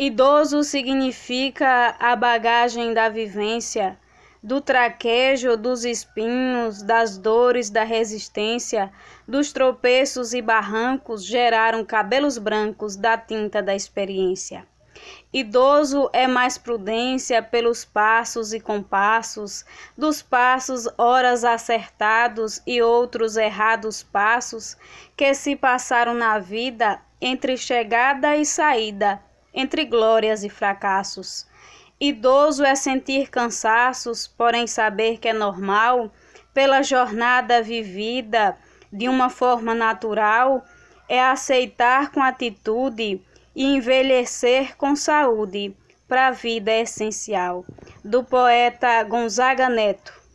Idoso significa a bagagem da vivência, do traquejo, dos espinhos, das dores, da resistência, dos tropeços e barrancos geraram cabelos brancos da tinta da experiência. Idoso é mais prudência pelos passos e compassos, dos passos horas acertados e outros errados passos que se passaram na vida entre chegada e saída entre glórias e fracassos. Idoso é sentir cansaços, porém saber que é normal, pela jornada vivida de uma forma natural, é aceitar com atitude e envelhecer com saúde, para a vida é essencial. Do poeta Gonzaga Neto.